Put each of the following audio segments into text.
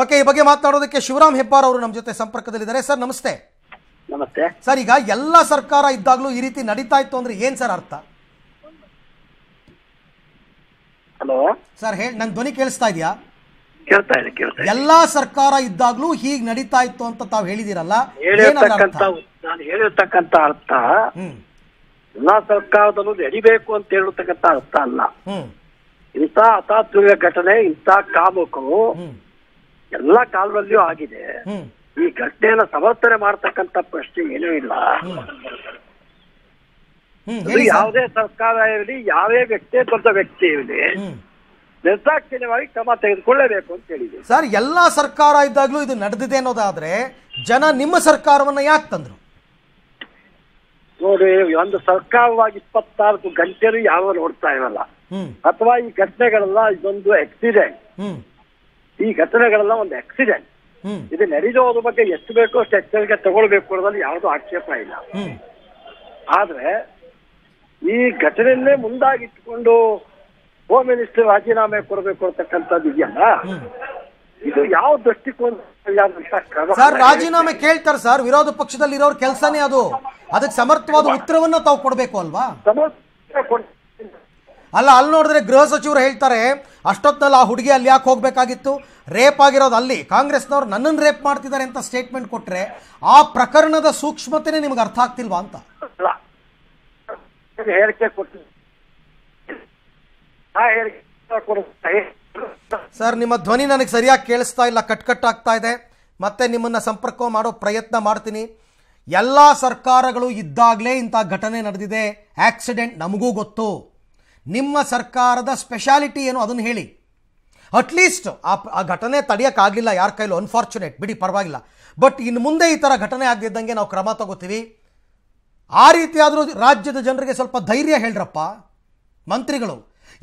okay ಈ ಬಗ್ಗೆ ಮಾತನಾಡೋದಕ್ಕೆ ಶಿವರಾಮ್ ಹೆಬ್ಬಾರ್ ಅವರು ನಮ್ಮ ಜೊತೆ ಸಂಪರ್ಕದಲ್ಲಿದ್ದಾರೆ ಸರ್ ನಮಸ್ತೆ ನಮಸ್ತೆ ಸರ್ ಈಗ ಎಲ್ಲ ಸರ್ಕಾರ ಇದ್ದಾಗ್ಲೂ ಈ ರೀತಿ ನಡೀತಾ ಇತ್ತು ಅಂದ್ರೆ ಏನ್ ಸರ್ ಅರ್ಥ ಸರ್ ಹೇಳಿ ನಂಗೆ ಧ್ವನಿ ಕೇಳಿಸ್ತಾ ಇದೆಯಾ ಕೇಳ್ತಾ ಎಲ್ಲಾ ಸರ್ಕಾರ ಇದ್ದಾಗ್ಲೂ ಹೀಗ್ ನಡೀತಾ ಇತ್ತು ಅಂತ ತಾವು ಹೇಳಿದಿರಲ್ಲ ಹೇಳಿರ್ತಕ್ಕಂತ ಅರ್ಥ ಹ್ಮ್ ಎಲ್ಲಾ ಸರ್ಕಾರದಲ್ಲೂ ನಡಿಬೇಕು ಅಂತ ಹೇಳಿರ್ತಕ್ಕಂತ ಅರ್ಥ ಅಲ್ಲ ಇಂಥ ಅತಾತ್ವಿಕ ಘಟನೆ ಇಂತ ಕಾಮುಕರು ಎಲ್ಲ ಕಾಲದಲ್ಲಿಯೂ ಆಗಿದೆ ಈ ಘಟನೆಯನ್ನ ಸಮರ್ಥನೆ ಮಾಡ್ತಕ್ಕಂತ ಪ್ರಶ್ನೆ ಏನೂ ಇಲ್ಲ ಯಾವುದೇ ಸರ್ಕಾರ ಇರಲಿ ಯಾವೇ ವ್ಯಕ್ತಿ ದೊಡ್ಡ ವ್ಯಕ್ತಿ ಇರಲಿ ನಿರ್ದಾಕ್ಷಿಣ್ಯವಾಗಿ ಕ್ರಮ ತೆಗೆದುಕೊಳ್ಳೇಬೇಕು ಅಂತ ಹೇಳಿದೆ ಸರ್ ಎಲ್ಲಾ ಸರ್ಕಾರ ಇದ್ದಾಗಲೂ ಇದು ನಡೆದಿದೆ ಅನ್ನೋದಾದ್ರೆ ಜನ ನಿಮ್ಮ ಸರ್ಕಾರವನ್ನ ಯಾಕೆ ತಂದ್ರು ನೋಡಿ ಒಂದು ಸರ್ಕಾರವಾಗಿ ಇಪ್ಪತ್ತಾರು ಗಂಟೆನೂ ಯಾವ ನೋಡ್ತಾ ಇರಲ್ಲ ಅಥವಾ ಈ ಘಟನೆಗಳೆಲ್ಲ ಇದೊಂದು ಆಕ್ಸಿಡೆಂಟ್ ಈ ಘಟನೆಗಳೆಲ್ಲ ಒಂದು ಆಕ್ಸಿಡೆಂಟ್ ಇದು ನಡೀದೋದ್ರ ಬಗ್ಗೆ ಎಷ್ಟು ಬೇಕೋ ಅಷ್ಟು ಎಚ್ಚರಿಕೆ ತಗೊಳ್ಬೇಕು ಅನ್ನೋದ್ರಲ್ಲಿ ಯಾವುದು ಆಕ್ಷೇಪ ಇಲ್ಲ ಆದ್ರೆ ಈ ಘಟನೆಯನ್ನೇ ಮುಂದಾಗಿಟ್ಕೊಂಡು ಹೋಮ್ ಮಿನಿಸ್ಟರ್ ರಾಜೀನಾಮೆ ಕೊಡಬೇಕು ಅಂತಕ್ಕಂಥದ್ದು ಇದೆಯಲ್ಲ ಇದು ಯಾವ ದೃಷ್ಟಿಕೋನ ಸರ್ ರಾಜೀನಾಮೆ ಕೇಳ್ತಾರೆ ಸರ್ ವಿರೋಧ ಪಕ್ಷದಲ್ಲಿ ಇರೋರ್ ಕೆಲಸನೇ ಅದು ಅದಕ್ಕೆ ಸಮರ್ಥವಾದ ಉತ್ತರವನ್ನ ತಾವು ಕೊಡಬೇಕು ಅಲ್ವಾ ಸಮರ್ಥ ಅಲ್ಲ ಅಲ್ಲಿ ನೋಡಿದ್ರೆ ಗೃಹ ಸಚಿವರು ಹೇಳ್ತಾರೆ ಅಷ್ಟೊತ್ತಲ್ಲಿ ಆ ಹುಡುಗಿ ಅಲ್ಲಿ ಯಾಕೆ ಹೋಗಬೇಕಾಗಿತ್ತು ರೇಪ್ ಆಗಿರೋದು ಅಲ್ಲಿ ಕಾಂಗ್ರೆಸ್ನವ್ರು ನನ್ನನ್ನು ರೇಪ್ ಮಾಡ್ತಿದ್ದಾರೆ ಅಂತ ಸ್ಟೇಟ್ಮೆಂಟ್ ಕೊಟ್ಟರೆ ಆ ಪ್ರಕರಣದ ಸೂಕ್ಷ್ಮತೆನೇ ನಿಮ್ಗೆ ಅರ್ಥ ಆಗ್ತಿಲ್ವಾ ಅಂತ ಸರ್ ನಿಮ್ಮ ಧ್ವನಿ ನನಗೆ ಸರಿಯಾಗಿ ಕೇಳಿಸ್ತಾ ಇಲ್ಲ ಕಟ್ ಕಟ್ ಆಗ್ತಾ ಇದೆ ಮತ್ತೆ ನಿಮ್ಮನ್ನ ಸಂಪರ್ಕ ಮಾಡೋ ಪ್ರಯತ್ನ ಮಾಡ್ತೀನಿ ಎಲ್ಲ ಸರ್ಕಾರಗಳು ಇದ್ದಾಗಲೇ ಇಂಥ ಘಟನೆ ನಡೆದಿದೆ ಆಕ್ಸಿಡೆಂಟ್ ನಮಗೂ ಗೊತ್ತು ನಿಮ್ಮ ಸರ್ಕಾರದ ಸ್ಪೆಷಾಲಿಟಿ ಏನು ಅದನ್ನು ಹೇಳಿ ಅಟ್ಲೀಸ್ಟ್ ಆ ಆ ಘಟನೆ ತಡೆಯೋಕ್ಕಾಗಲಿಲ್ಲ ಯಾರ ಕೈಲೂ ಅನ್ಫಾರ್ಚುನೇಟ್ ಬಿಡಿ ಪರವಾಗಿಲ್ಲ ಬಟ್ ಇನ್ನು ಮುಂದೆ ಈ ಥರ ಘಟನೆ ಆಗದಿದ್ದಂಗೆ ನಾವು ಕ್ರಮ ತಗೋತೀವಿ ಆ ರೀತಿಯಾದರೂ ರಾಜ್ಯದ ಜನರಿಗೆ ಸ್ವಲ್ಪ ಧೈರ್ಯ ಹೇಳ್ರಪ್ಪ ಮಂತ್ರಿಗಳು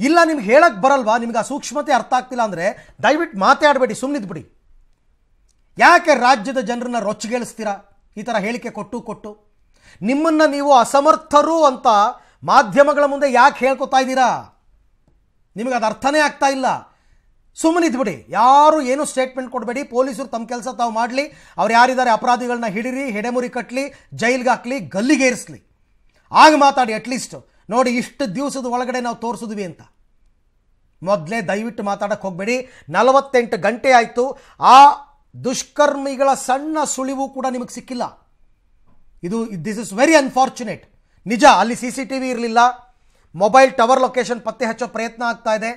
ಇಲ್ಲ ನಿಮ್ಗೆ ಹೇಳಕ್ಕೆ ಬರಲ್ವಾ ನಿಮ್ಗೆ ಆ ಸೂಕ್ಷ್ಮತೆ ಅರ್ಥ ಆಗ್ತಿಲ್ಲ ಅಂದರೆ ದಯವಿಟ್ಟು ಮಾತಾಡಬೇಡಿ ಸುಮ್ಮನಿದ್ಬಿಡಿ ಯಾಕೆ ರಾಜ್ಯದ ಜನರನ್ನ ರೊಚ್ಚಿಗೇಳಿಸ್ತೀರಾ ಈ ಥರ ಹೇಳಿಕೆ ಕೊಟ್ಟು ಕೊಟ್ಟು ನಿಮ್ಮನ್ನು ನೀವು ಅಸಮರ್ಥರು ಅಂತ ಮಾಧ್ಯಮಗಳ ಮುಂದೆ ಯಾಕೆ ಹೇಳ್ಕೊತಾ ಇದ್ದೀರಾ ನಿಮಗೆ ಅದು ಅರ್ಥನೇ ಆಗ್ತಾ ಇಲ್ಲ ಸುಮ್ಮನೆ ಇದ್ಬಿಡಿ ಯಾರು ಏನು ಸ್ಟೇಟ್ಮೆಂಟ್ ಕೊಡಬೇಡಿ ಪೊಲೀಸರು ತಮ್ಮ ಕೆಲಸ ತಾವು ಮಾಡಲಿ ಅವ್ರು ಯಾರಿದ್ದಾರೆ ಅಪರಾಧಿಗಳನ್ನ ಹಿಡೀರಿ ಹೆಡೆಮುರಿ ಕಟ್ಟಲಿ ಜೈಲ್ಗೆ ಹಾಕ್ಲಿ ಗಲ್ಲಿಗೇರಿಸಲಿ ಆಗ ಮಾತಾಡಿ ಅಟ್ಲೀಸ್ಟ್ ನೋಡಿ ಇಷ್ಟು ದಿವಸದ ಒಳಗಡೆ ನಾವು ತೋರಿಸಿದ್ವಿ ಅಂತ ಮೊದಲೇ ದಯವಿಟ್ಟು ಮಾತಾಡಕ್ಕೆ ಹೋಗಬೇಡಿ ನಲವತ್ತೆಂಟು ಗಂಟೆ ಆಯಿತು ಆ ದುಷ್ಕರ್ಮಿಗಳ ಸಣ್ಣ ಸುಳಿವು ಕೂಡ ನಿಮಗೆ ಸಿಕ್ಕಿಲ್ಲ ಇದು ದಿಸ್ ಇಸ್ ವೆರಿ ಅನ್ಫಾರ್ಚುನೇಟ್ ನಿಜ ಅಲ್ಲಿ ಸಿ ಸಿ ಟಿ ವಿ ಇರಲಿಲ್ಲ ಮೊಬೈಲ್ ಟವರ್ ಲೊಕೇಶನ್ ಪತ್ತೆ ಹಚ್ಚೋ ಪ್ರಯತ್ನ ಆಗ್ತಾ ಇದೆ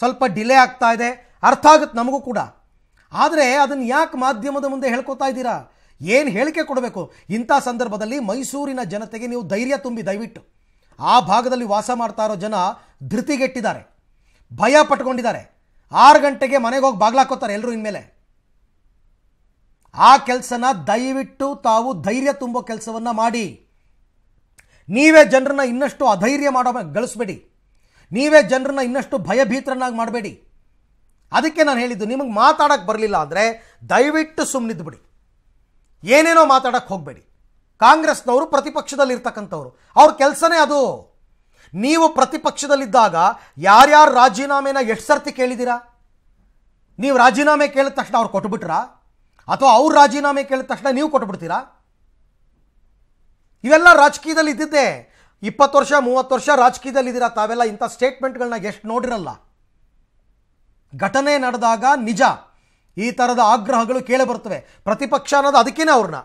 ಸ್ವಲ್ಪ ಡಿಲೇ ಆಗ್ತಾ ಇದೆ ಅರ್ಥ ಆಗುತ್ತೆ ನಮಗೂ ಕೂಡ ಆದರೆ ಅದನ್ನು ಯಾಕೆ ಮಾಧ್ಯಮದ ಮುಂದೆ ಹೇಳ್ಕೊತಾ ಇದ್ದೀರಾ ಏನು ಹೇಳಿಕೆ ಕೊಡಬೇಕು ಇಂಥ ಸಂದರ್ಭದಲ್ಲಿ ಮೈಸೂರಿನ ಜನತೆಗೆ ನೀವು ಧೈರ್ಯ ತುಂಬಿ ದಯವಿಟ್ಟು ಆ ಭಾಗದಲ್ಲಿ ವಾಸ ಮಾಡ್ತಾ ಇರೋ ಜನ ಧೃತಿಗೆಟ್ಟಿದ್ದಾರೆ ಭಯ ಪಟ್ಕೊಂಡಿದ್ದಾರೆ ಆರು ಗಂಟೆಗೆ ಮನೆಗೆ ಹೋಗಿ ಬಾಗ್ಲಾಕೋತಾರೆ ಎಲ್ಲರೂ ಇನ್ಮೇಲೆ ಆ ಕೆಲಸನ ದಯವಿಟ್ಟು ತಾವು ಧೈರ್ಯ ತುಂಬೋ ಕೆಲಸವನ್ನು ಮಾಡಿ ನೀವೇ ಜನರನ್ನ ಇನ್ನಷ್ಟು ಅಧೈರ್ಯ ಮಾಡೋ ಗಳಿಸ್ಬೇಡಿ ನೀವೇ ಜನರನ್ನ ಇನ್ನಷ್ಟು ಭಯಭೀತರನ್ನಾಗಿ ಮಾಡಬೇಡಿ ಅದಕ್ಕೆ ನಾನು ಹೇಳಿದ್ದು ನಿಮಗೆ ಮಾತಾಡೋಕ್ಕೆ ಬರಲಿಲ್ಲ ಅಂದರೆ ದಯವಿಟ್ಟು ಬಿಡಿ ಏನೇನೋ ಮಾತಾಡೋಕ್ಕೆ ಹೋಗಬೇಡಿ ಕಾಂಗ್ರೆಸ್ನವರು ಪ್ರತಿಪಕ್ಷದಲ್ಲಿರ್ತಕ್ಕಂಥವ್ರು ಅವ್ರ ಕೆಲಸನೇ ಅದು ನೀವು ಪ್ರತಿಪಕ್ಷದಲ್ಲಿದ್ದಾಗ ಯಾರ್ಯಾರು ರಾಜೀನಾಮೆನ ಎಷ್ಟು ಸರ್ತಿ ಕೇಳಿದ್ದೀರಾ ನೀವು ರಾಜೀನಾಮೆ ಕೇಳಿದ ತಕ್ಷಣ ಅವ್ರು ಕೊಟ್ಬಿಟ್ರಾ ಅಥವಾ ಅವ್ರ ರಾಜೀನಾಮೆ ಕೇಳಿದ ತಕ್ಷಣ ನೀವು ಕೊಟ್ಬಿಡ್ತೀರಾ ಇವೆಲ್ಲ ರಾಜಕೀಯದಲ್ಲಿ ಇದ್ದಿದ್ದೆ ಇಪ್ಪತ್ತು ವರ್ಷ ಮೂವತ್ತು ವರ್ಷ ರಾಜಕೀಯದಲ್ಲಿ ಇದ್ದೀರಾ ತಾವೆಲ್ಲ ಇಂಥ ಸ್ಟೇಟ್ಮೆಂಟ್ಗಳನ್ನ ಎಷ್ಟು ನೋಡಿರಲ್ಲ ಘಟನೆ ನಡೆದಾಗ ನಿಜ ಈ ಥರದ ಆಗ್ರಹಗಳು ಬರ್ತವೆ ಪ್ರತಿಪಕ್ಷ ಅನ್ನೋದು ಅದಕ್ಕೇನೆ ಅವ್ರನ್ನ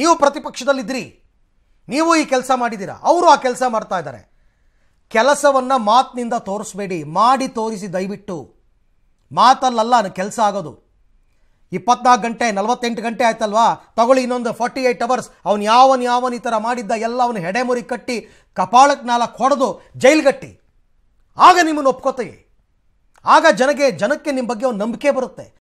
ನೀವು ಪ್ರತಿಪಕ್ಷದಲ್ಲಿದ್ದಿರಿ ನೀವು ಈ ಕೆಲಸ ಮಾಡಿದ್ದೀರಾ ಅವರು ಆ ಕೆಲಸ ಮಾಡ್ತಾ ಇದ್ದಾರೆ ಕೆಲಸವನ್ನು ಮಾತಿನಿಂದ ತೋರಿಸ್ಬೇಡಿ ಮಾಡಿ ತೋರಿಸಿ ದಯವಿಟ್ಟು ಮಾತಲ್ಲಲ್ಲ ಕೆಲಸ ಆಗೋದು ಇಪ್ಪತ್ನಾಲ್ಕು ಗಂಟೆ ನಲವತ್ತೆಂಟು ಗಂಟೆ ಆಯ್ತಲ್ವಾ ತಗೊಳ್ಳಿ ಇನ್ನೊಂದು ಫಾರ್ಟಿ ಏಯ್ಟ್ ಅವರ್ಸ್ ಅವನು ಯಾವನ್ ಯಾವನ್ ಈ ಥರ ಮಾಡಿದ್ದ ಎಲ್ಲ ಅವನು ಹೆಡೆಮುರಿ ಕಟ್ಟಿ ಕಪಾಳಕ್ಕೆ ನಾಲ್ಕು ಹೊಡೆದು ಜೈಲ್ಗಟ್ಟಿ ಆಗ ನಿಮ್ಮನ್ನು ಒಪ್ಕೋತೀವಿ ಆಗ ಜನಗೆ ಜನಕ್ಕೆ ನಿಮ್ಮ ಬಗ್ಗೆ ಒಂದು ನಂಬಿಕೆ ಬರುತ್ತೆ